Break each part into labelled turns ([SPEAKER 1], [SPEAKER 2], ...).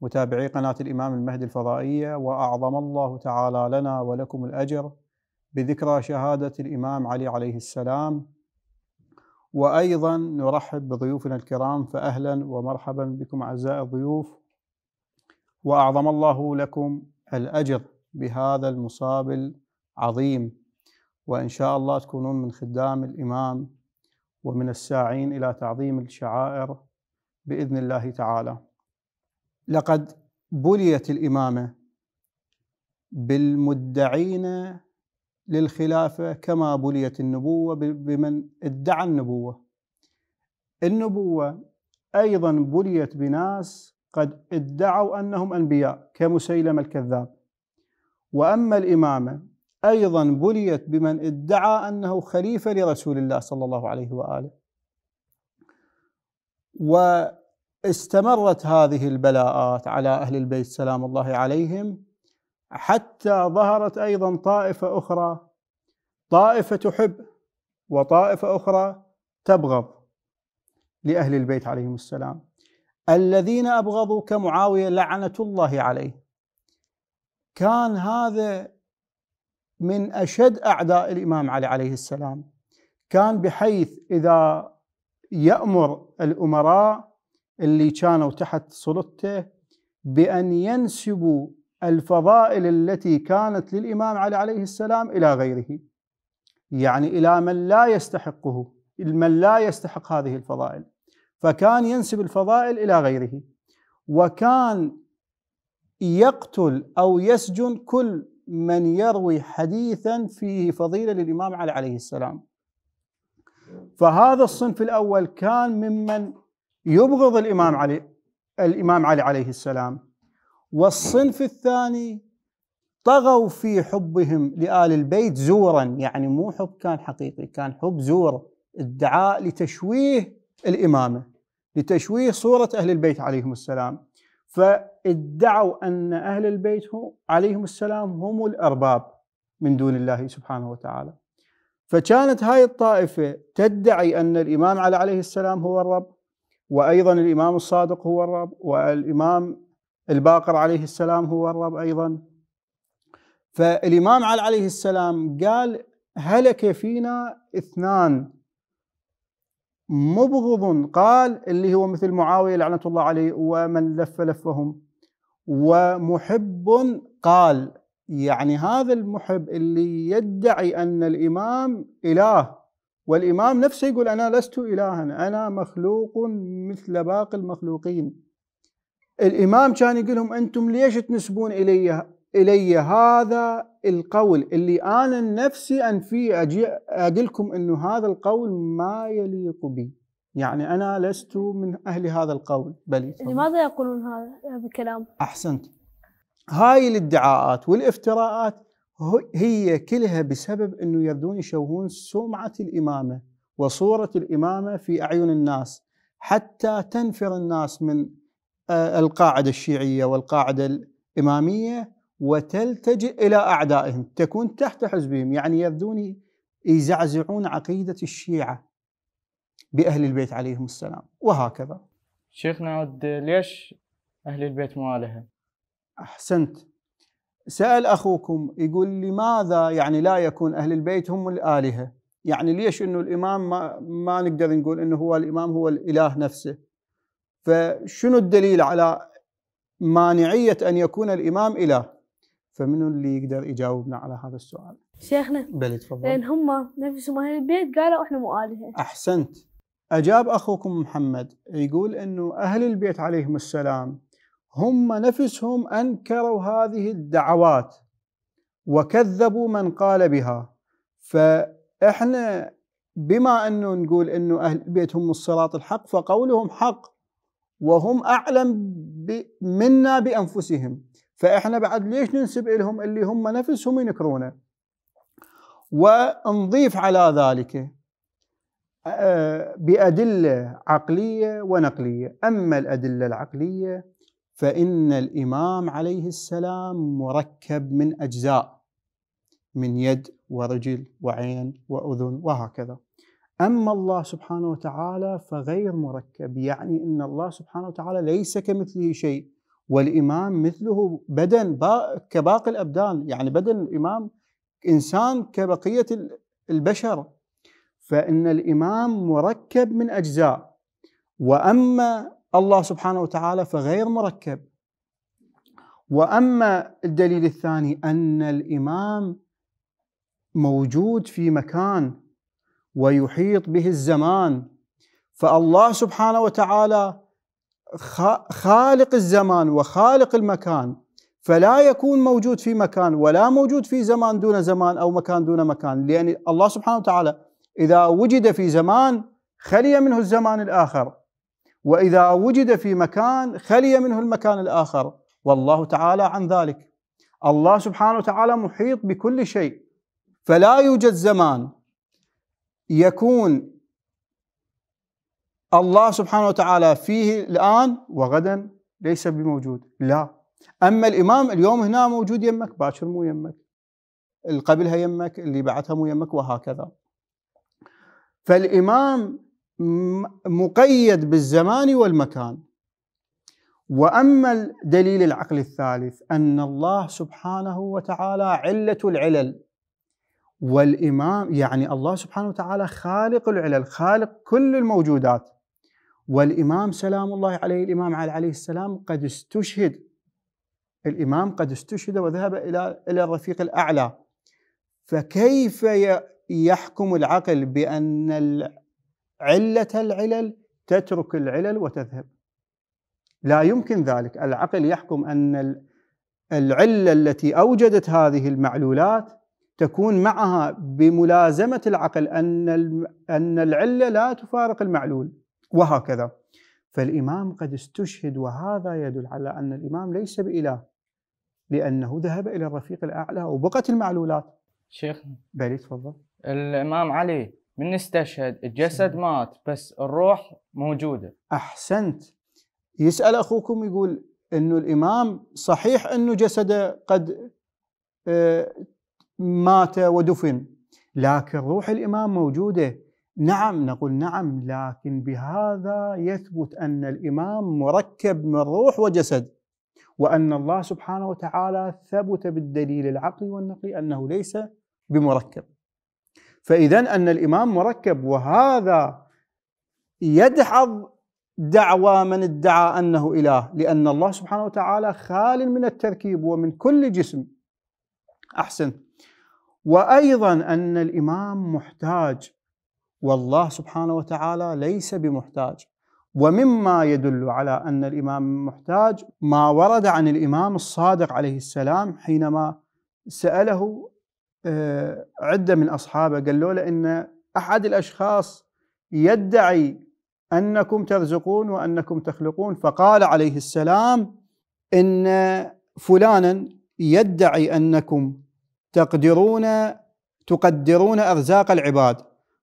[SPEAKER 1] متابعي قناة الإمام المهدي الفضائية وأعظم الله تعالى لنا ولكم الأجر بذكرى شهادة الإمام علي عليه السلام وأيضا نرحب بضيوفنا الكرام فأهلا ومرحبا بكم أعزائي الضيوف وأعظم الله لكم الأجر بهذا المصاب العظيم وإن شاء الله تكونون من خدام الإمام ومن الساعين إلى تعظيم الشعائر بإذن الله تعالى لقد بليت الامامه بالمدعين للخلافه كما بليت النبوه بمن ادعى النبوه النبوه ايضا بليت بناس قد ادعوا انهم انبياء كمسيلم الكذاب واما الامامه ايضا بليت بمن ادعى انه خليفه لرسول الله صلى الله عليه واله استمرت هذه البلاءات على اهل البيت سلام الله عليهم حتى ظهرت ايضا طائفه اخرى طائفه تحب وطائفه اخرى تبغض لاهل البيت عليهم السلام الذين ابغضوا كمعاويه لعنه الله عليه كان هذا من اشد اعداء الامام علي عليه السلام كان بحيث اذا يامر الامراء اللي كانوا تحت سلطته بأن ينسبوا الفضائل التي كانت للإمام علي عليه السلام إلى غيره يعني إلى من لا يستحقه من لا يستحق هذه الفضائل فكان ينسب الفضائل إلى غيره وكان يقتل أو يسجن كل من يروي حديثا فيه فضيلة للإمام علي عليه السلام فهذا الصنف الأول كان ممن يبغض الإمام علي الإمام علي عليه السلام والصنف الثاني طغوا في حبهم لآل البيت زورا يعني مو حب كان حقيقي كان حب زور ادعاء لتشويه الإمامة لتشويه صورة أهل البيت عليهم السلام فادعوا أن أهل البيت عليهم السلام هم الأرباب من دون الله سبحانه وتعالى فكانت هاي الطائفة تدعي أن الإمام علي عليه السلام هو الرب وأيضا الإمام الصادق هو الرب والإمام الباقر عليه السلام هو الرب أيضا فالإمام علي عليه السلام قال هلك فينا اثنان مبغض قال اللي هو مثل معاوية لعنة الله عليه ومن لف لفهم ومحب قال يعني هذا المحب اللي يدعي أن الإمام إله والإمام نفسه يقول أنا لست إلها أنا مخلوق مثل باقي المخلوقين الإمام كان يقول لهم أنتم ليش تنسبون إلي إلي هذا القول اللي أنا نفسي أنفيه أجي أقول لكم أنه هذا القول ما يليق بي يعني أنا لست من أهل هذا القول بل لماذا يقولون هذا بكلام أحسنت هاي الادعاءات والافتراءات هي كلها بسبب انه يبدون يشوهون سمعه الامامه وصوره الامامه في اعين الناس حتى تنفر الناس من آه، القاعده الشيعيه والقاعده الاماميه وتلتجئ الى اعدائهم تكون تحت حزبهم يعني يبدون يزعزعون عقيده الشيعه باهل البيت عليهم السلام وهكذا شيخنا عود ليش اهل البيت مو احسنت سأل أخوكم يقول لماذا يعني لا يكون أهل البيت هم الآلهة يعني ليش أنه الإمام ما, ما نقدر نقول أنه هو الإمام هو الإله نفسه فشنو الدليل على مانعية أن يكون الإمام إله فمن اللي يقدر يجاوبنا على هذا السؤال شيخنا بل تفضل لأن هم نفسهم أهل البيت قالوا إحنا مو آلهة أحسنت أجاب أخوكم محمد يقول أنه أهل البيت عليهم السلام هم نفسهم انكروا هذه الدعوات وكذبوا من قال بها فاحنا بما انه نقول انه اهل البيت هم الصراط الحق فقولهم حق وهم اعلم منا بانفسهم فاحنا بعد ليش ننسب لهم اللي هم نفسهم ينكرونه ونضيف على ذلك بادله عقليه ونقليه اما الادله العقليه فإن الإمام عليه السلام مركب من أجزاء من يد ورجل وعين وأذن وهكذا أما الله سبحانه وتعالى فغير مركب يعني أن الله سبحانه وتعالى ليس كمثله شيء والإمام مثله بدن كباقي الأبدان يعني بدن الإمام إنسان كبقية البشر فإن الإمام مركب من أجزاء وأما الله سبحانه وتعالى فغير مركب واما الدليل الثاني ان الامام موجود في مكان ويحيط به الزمان فالله سبحانه وتعالى خالق الزمان وخالق المكان فلا يكون موجود في مكان ولا موجود في زمان دون زمان او مكان دون مكان لان الله سبحانه وتعالى اذا وجد في زمان خلي منه الزمان الاخر واذا وجد في مكان خلي منه المكان الاخر والله تعالى عن ذلك الله سبحانه وتعالى محيط بكل شيء فلا يوجد زمان يكون الله سبحانه وتعالى فيه الان وغدا ليس بموجود لا اما الامام اليوم هنا موجود يمك باكر مو يمك اللي قبلها يمك اللي بعدها مو يمك وهكذا فالامام مقيد بالزمان والمكان واما دليل العقل الثالث ان الله سبحانه وتعالى عله العلل والامام يعني الله سبحانه وتعالى خالق العلل خالق كل الموجودات والامام سلام الله عليه الامام علي عليه السلام قد استشهد الامام قد استشهد وذهب الى الى الرفيق الاعلى فكيف يحكم العقل بان علة العلل تترك العلل وتذهب لا يمكن ذلك العقل يحكم أن العلة التي أوجدت هذه المعلولات تكون معها بملازمة العقل أن أن العلة لا تفارق المعلول وهكذا فالإمام قد استشهد وهذا يدل على أن الإمام ليس بإله لأنه ذهب إلى الرفيق الأعلى وبقت المعلولات شيخ بلي تفضل الإمام علي من استشهد الجسد مات بس الروح موجوده احسنت يسال اخوكم يقول انه الامام صحيح انه جسده قد آه، مات ودفن لكن روح الامام موجوده نعم نقول نعم لكن بهذا يثبت ان الامام مركب من روح وجسد وان الله سبحانه وتعالى ثبت بالدليل العقلي والنقلي انه ليس بمركب فإذا أن الإمام مركب وهذا يدحض دعوى من ادعى أنه إله لأن الله سبحانه وتعالى خال من التركيب ومن كل جسم أحسن وأيضا أن الإمام محتاج والله سبحانه وتعالى ليس بمحتاج ومما يدل على ان الامام محتاج ما ورد عن الامام الصادق عليه السلام حينما ساله آه، عده من اصحابه قالوا له ان احد الاشخاص يدعي انكم ترزقون وانكم تخلقون فقال عليه السلام ان فلانا يدعي انكم تقدرون تقدرون ارزاق العباد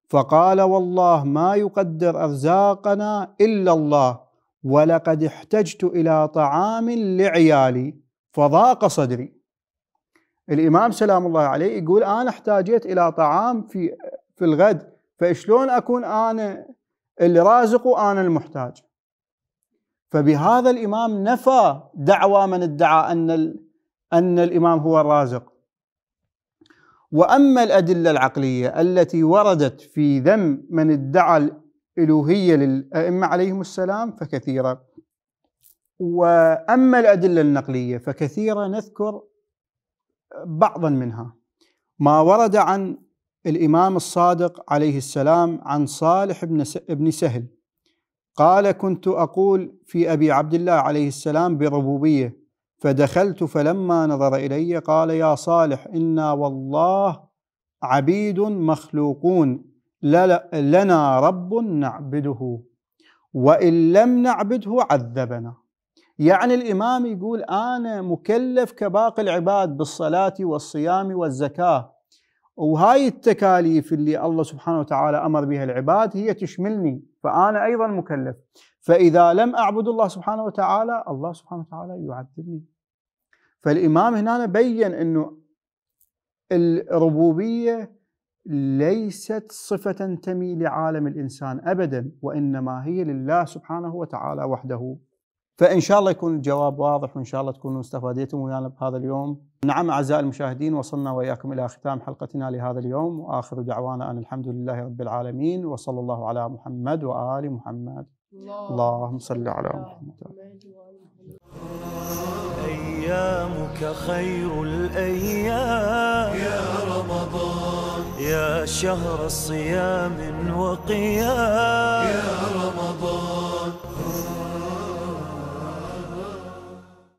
[SPEAKER 1] فقال والله ما يقدر ارزاقنا الا الله ولقد احتجت الى طعام لعيالي فضاق صدري الامام سلام الله عليه يقول انا احتاجيت الى طعام في في الغد فشلون اكون انا اللي رازق وانا المحتاج فبهذا الامام نفى دعوى من ادعى ان ان الامام هو الرازق واما الادله العقليه التي وردت في ذم من ادعى الالوهيه للائمه عليهم السلام فكثيره واما الادله النقليه فكثيره نذكر بعضا منها ما ورد عن الإمام الصادق عليه السلام عن صالح بن سهل قال كنت أقول في أبي عبد الله عليه السلام بربوبية فدخلت فلما نظر إلي قال يا صالح إنا والله عبيد مخلوقون لنا رب نعبده وإن لم نعبده عذبنا يعني الإمام يقول أنا مكلف كباقي العباد بالصلاة والصيام والزكاة وهاي التكاليف اللي الله سبحانه وتعالى أمر بها العباد هي تشملني فأنا أيضا مكلف فإذا لم أعبد الله سبحانه وتعالى الله سبحانه وتعالى يعذبني فالإمام هنا بين أنه الربوبية ليست صفة تنتمي لعالم الإنسان أبدا وإنما هي لله سبحانه وتعالى وحده فان شاء الله يكون الجواب واضح وان شاء الله تكونوا استفاديتم ويانا بهذا اليوم. نعم اعزائي المشاهدين وصلنا واياكم الى ختام حلقتنا لهذا اليوم واخر دعوانا ان الحمد لله رب العالمين وصلى الله على محمد وال محمد. اللهم صل على محمد أيامك خير الأيام يا رمضان يا شهر الصيام وقيام يا رمضان